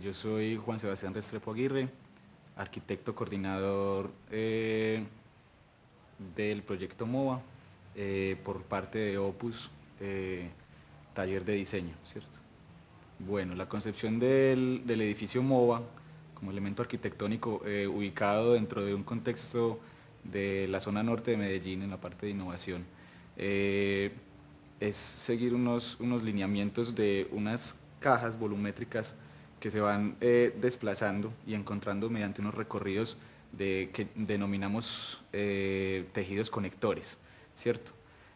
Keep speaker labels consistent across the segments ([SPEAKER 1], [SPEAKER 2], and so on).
[SPEAKER 1] Yo soy Juan Sebastián Restrepo Aguirre, arquitecto coordinador eh, del proyecto MOVA eh, por parte de Opus, eh, taller de diseño, ¿cierto? Bueno, la concepción del, edificio MOVA como elemento arquitectónico ubicado dentro de un contexto de la zona norte de Medellín en la parte de innovación es seguir unos, unos lineamientos de unas cajas volumétricas que se van eh, desplazando y encontrando mediante unos recorridos de, que denominamos eh, tejidos conectores, ¿cierto?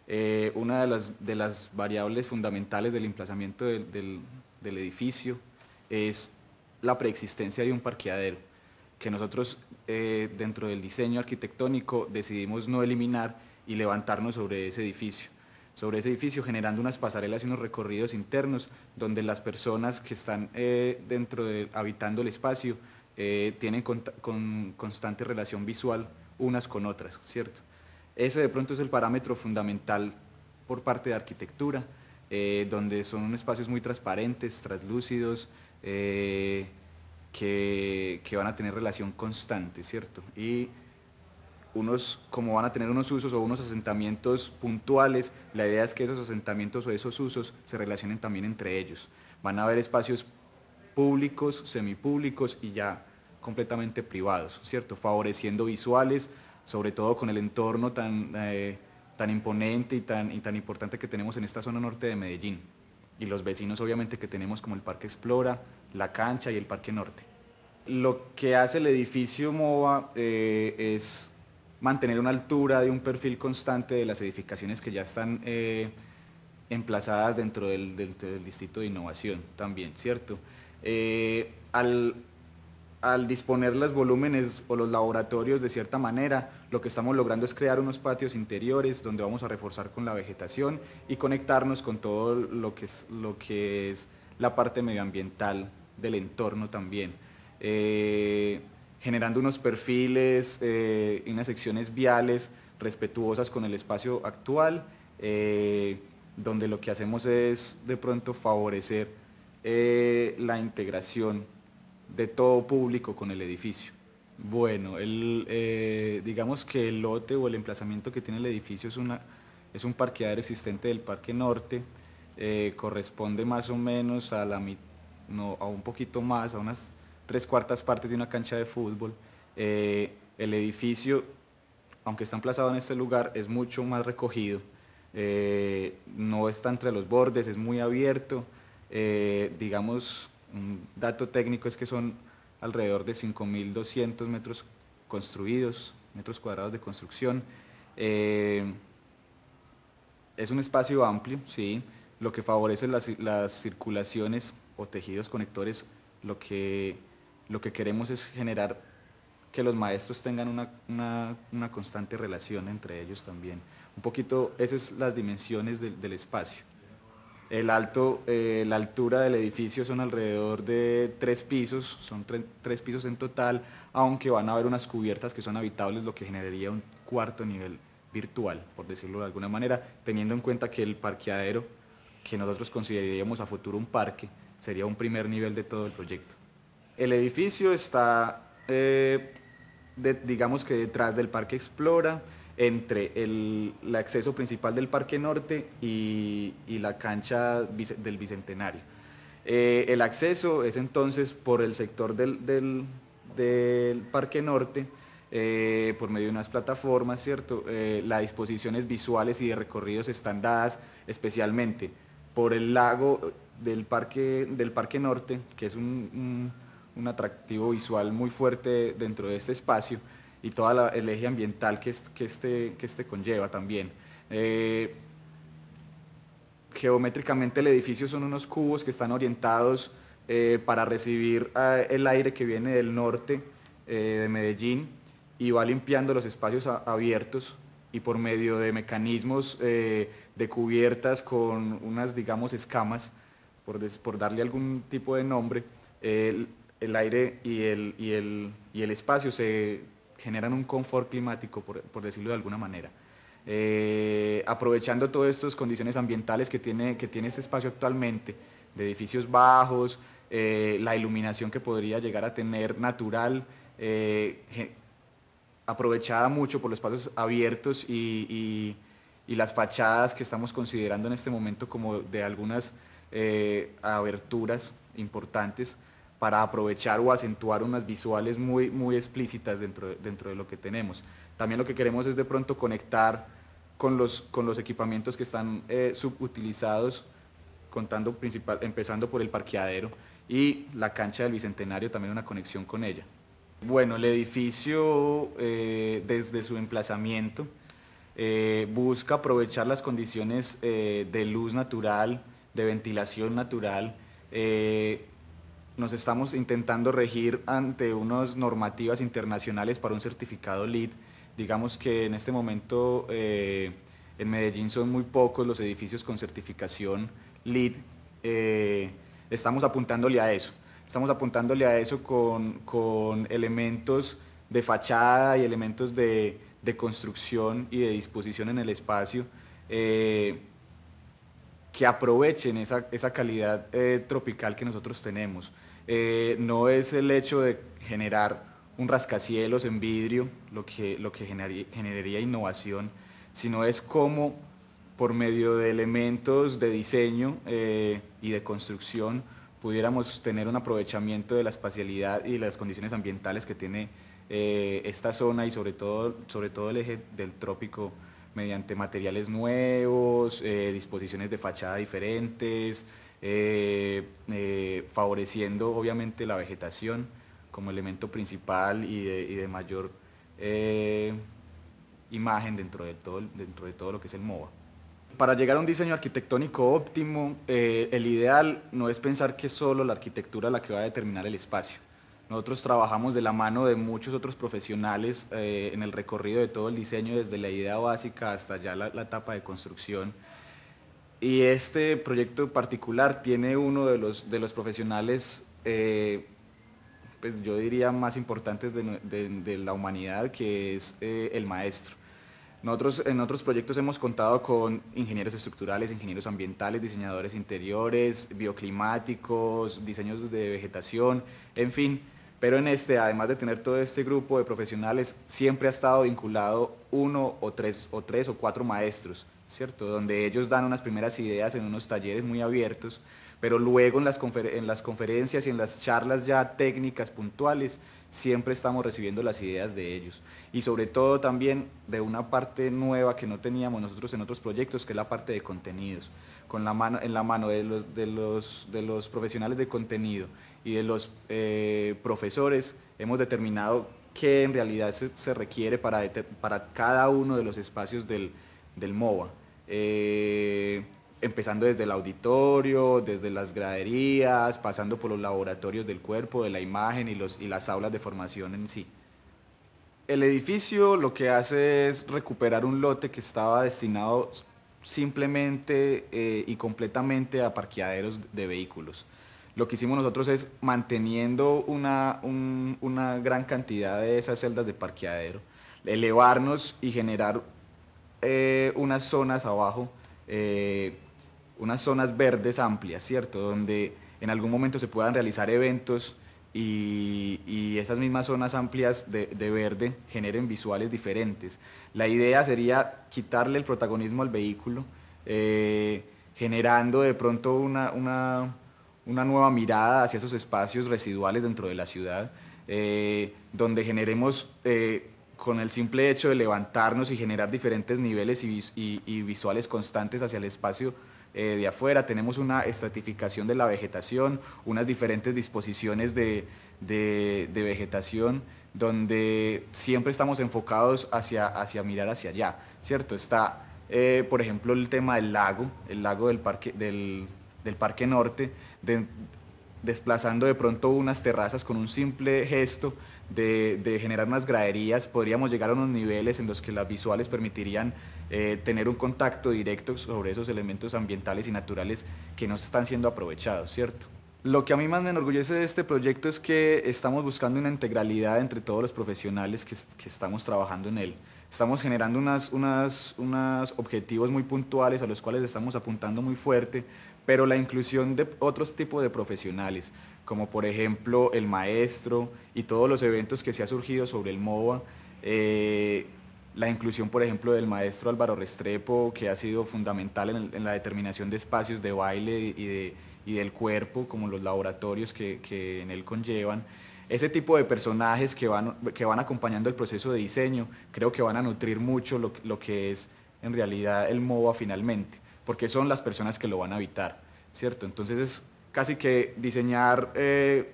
[SPEAKER 1] Eh, una de las, de las, variables fundamentales del emplazamiento del, edificio es la preexistencia de un parqueadero, que nosotros dentro del diseño arquitectónico decidimos no eliminar y levantarnos sobre ese edificio sobre ese edificio, generando unas pasarelas y unos recorridos internos donde las personas que están eh, dentro de, habitando el espacio eh, tienen con, constante relación visual unas con otras, ¿cierto? Ese de pronto es el parámetro fundamental por parte de arquitectura, eh, donde son espacios muy transparentes, translúcidos, que, que, van a tener relación constante, ¿cierto? Y unos, como van a tener unos usos o unos asentamientos puntuales, la idea es que esos asentamientos o esos usos se relacionen también entre ellos. Van a haber espacios públicos, semipúblicos y ya completamente privados, ¿cierto? Favoreciendo visuales, sobre todo con el entorno tan, eh, tan imponente y tan, y tan importante que tenemos en esta zona norte de Medellín. Y los vecinos obviamente que tenemos como el Parque Explora, la cancha y el Parque Norte. Lo que hace el edificio MOVA eh, es mantener una altura de un perfil constante de las edificaciones que ya están eh, emplazadas dentro del, distrito de innovación también, ¿cierto? Eh, al, disponer los volúmenes o los laboratorios de cierta manera, lo que estamos logrando es crear unos patios interiores donde vamos a reforzar con la vegetación y conectarnos con todo lo que es, lo que es la parte medioambiental del entorno también. Eh, generando unos perfiles eh, unas secciones viales respetuosas con el espacio actual, eh, donde lo que hacemos es de pronto favorecer eh, la integración de todo público con el edificio. Bueno, el, eh, digamos que el lote o el emplazamiento que tiene el edificio es, una, es un parqueadero existente del Parque Norte, corresponde más o menos a la no, a un poquito más, a unas tres cuartas partes de una cancha de fútbol. Eh, el edificio, aunque está emplazado en este lugar, es mucho más recogido. Eh, no está entre los bordes, es muy abierto. Eh, digamos, un dato técnico es que son alrededor de 5.200 metros construidos, metros cuadrados de construcción. es un espacio amplio, sí, lo que favorece las, las circulaciones o tejidos conectores, lo que lo que queremos es generar que los maestros tengan una, constante relación entre ellos también. Un poquito, esas son las dimensiones del, espacio. El alto, eh, la altura del edificio son alrededor de tres pisos, son tres pisos en total, aunque van a haber unas cubiertas que son habitables, lo que generaría un cuarto nivel virtual, por decirlo de alguna manera, teniendo en cuenta que el parqueadero, que nosotros consideraríamos a futuro un parque, sería un primer nivel de todo el proyecto. El edificio está, eh, digamos que detrás del Parque Explora, entre el, acceso principal del Parque Norte y, la cancha del Bicentenario. Eh, el acceso es entonces por el sector del, Parque Norte, eh, por medio de unas plataformas, ¿cierto? las disposiciones visuales y de recorridos están dadas especialmente por el lago del Parque, del parque Norte, que es un un atractivo visual muy fuerte dentro de este espacio y toda el eje ambiental que, que, este, que este conlleva también. Eh, geométricamente el edificio son unos cubos que están orientados eh, para recibir ah, el aire que viene del norte eh, de Medellín y va limpiando los espacios abiertos y por medio de mecanismos de cubiertas con unas, digamos, escamas, por, por darle algún tipo de nombre, el aire y el, espacio se generan un confort climático, por, decirlo de alguna manera. Eh, aprovechando todas estas condiciones ambientales que tiene, que tiene este espacio actualmente, de edificios bajos, eh, la iluminación que podría llegar a tener natural, eh, aprovechada mucho por los espacios abiertos y, las fachadas que estamos considerando en este momento como de algunas aberturas importantes para aprovechar o acentuar unas visuales muy, muy explícitas dentro de, dentro de lo que tenemos. También lo que queremos es de pronto conectar con los, con los equipamientos que están eh, subutilizados, contando principal, empezando por el parqueadero y la cancha del Bicentenario, también una conexión con ella. Bueno, el edificio eh, desde su emplazamiento eh, busca aprovechar las condiciones de luz natural, de ventilación natural, nos estamos intentando regir ante unas normativas internacionales para un certificado LEED. Digamos que en este momento eh, en Medellín son muy pocos los edificios con certificación LEED. Eh, estamos apuntándole a eso. Estamos apuntándole a eso con, elementos de fachada y elementos de, construcción y de disposición en el espacio. Eh, que aprovechen esa, calidad eh, tropical que nosotros tenemos. Eh, no es el hecho de generar un rascacielos en vidrio lo que, lo que generaría, innovación, sino es cómo por medio de elementos de diseño eh, y de construcción pudiéramos tener un aprovechamiento de la espacialidad y las condiciones ambientales que tiene esta zona y sobre todo, sobre todo el eje del trópico mediante materiales nuevos, eh, disposiciones de fachada diferentes, eh, eh, favoreciendo obviamente la vegetación como elemento principal y de, mayor imagen dentro de, todo, dentro de todo lo que es el MOBA. Para llegar a un diseño arquitectónico óptimo, el ideal no es pensar que es solo la arquitectura la que va a determinar el espacio, nosotros trabajamos de la mano de muchos otros profesionales eh, en el recorrido de todo el diseño, desde la idea básica hasta ya la, etapa de construcción. Y este proyecto particular tiene uno de los, de los profesionales, eh, pues yo diría, más importantes de, la humanidad, que es eh, el maestro. Nosotros en otros proyectos hemos contado con ingenieros estructurales, ingenieros ambientales, diseñadores interiores, bioclimáticos, diseños de vegetación, en fin, pero en este, además de tener todo este grupo de profesionales, siempre ha estado vinculado uno o tres o, tres, o cuatro maestros, ¿cierto? Donde ellos dan unas primeras ideas en unos talleres muy abiertos pero luego en las, conferencias y en las charlas ya técnicas puntuales siempre estamos recibiendo las ideas de ellos y sobre todo también de una parte nueva que no teníamos nosotros en otros proyectos, que es la parte de contenidos, con la mano, en la mano de los, profesionales de contenido y de los eh, profesores hemos determinado qué en realidad se, requiere para, para cada uno de los espacios del, del empezando desde el auditorio, desde las graderías, pasando por los laboratorios del cuerpo, de la imagen y, los, y las aulas de formación en sí. El edificio lo que hace es recuperar un lote que estaba destinado simplemente eh, y completamente a parqueaderos de vehículos. Lo que hicimos nosotros es manteniendo una, una gran cantidad de esas celdas de parqueadero, elevarnos y generar eh, unas zonas abajo eh, unas zonas verdes amplias, ¿cierto? Donde en algún momento se puedan realizar eventos y, esas mismas zonas amplias de, verde generen visuales diferentes. La idea sería quitarle el protagonismo al vehículo, eh, generando de pronto una, nueva mirada hacia esos espacios residuales dentro de la ciudad, eh, donde generemos... Eh, con el simple hecho de levantarnos y generar diferentes niveles y, y visuales constantes hacia el espacio eh, de afuera, tenemos una estratificación de la vegetación, unas diferentes disposiciones de, vegetación donde siempre estamos enfocados hacia, hacia mirar hacia allá, ¿cierto? Está, eh, por ejemplo, el tema del lago, el lago del Parque, del, del parque Norte, desplazando de pronto unas terrazas con un simple gesto de, generar unas graderías, podríamos llegar a unos niveles en los que las visuales permitirían eh, tener un contacto directo sobre esos elementos ambientales y naturales que no están siendo aprovechados, ¿cierto? Lo que a mí más me enorgullece de este proyecto es que estamos buscando una integralidad entre todos los profesionales que, estamos trabajando en él. Estamos generando unos unas objetivos muy puntuales a los cuales estamos apuntando muy fuerte, pero la inclusión de otros tipos de profesionales, como por ejemplo el maestro y todos los eventos que se han surgido sobre el MOBA, eh, la inclusión, por ejemplo, del maestro Álvaro Restrepo, que ha sido fundamental en, la determinación de espacios de baile y, del cuerpo, como los laboratorios que, en él conllevan. Ese tipo de personajes que van, acompañando el proceso de diseño, creo que van a nutrir mucho lo, que es en realidad el MOBA finalmente porque son las personas que lo van a habitar, ¿cierto? Entonces es casi que diseñar, eh,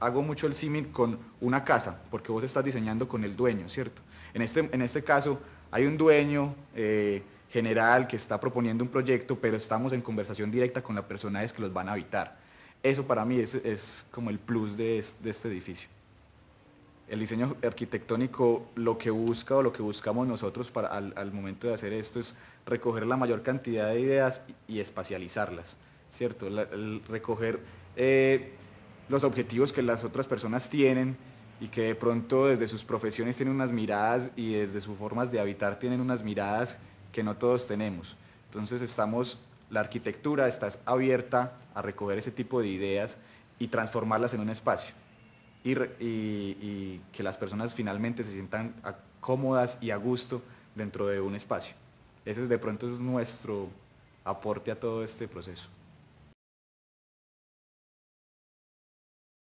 [SPEAKER 1] hago mucho el símil con una casa, porque vos estás diseñando con el dueño, ¿cierto? En este, en este caso hay un dueño eh, general que está proponiendo un proyecto, pero estamos en conversación directa con las personas que los van a habitar. Eso para mí es, como el plus de este edificio el diseño arquitectónico lo que busca o lo que buscamos nosotros para, al, momento de hacer esto es recoger la mayor cantidad de ideas y, espacializarlas, ¿cierto? recoger eh, los objetivos que las otras personas tienen y que de pronto desde sus profesiones tienen unas miradas y desde sus formas de habitar tienen unas miradas que no todos tenemos. Entonces estamos, la arquitectura está abierta a recoger ese tipo de ideas y transformarlas en un espacio y, que las personas finalmente se sientan cómodas y a gusto dentro de un espacio. Ese es de pronto es nuestro aporte a todo este proceso.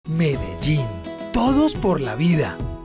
[SPEAKER 1] Medellín, todos por la vida.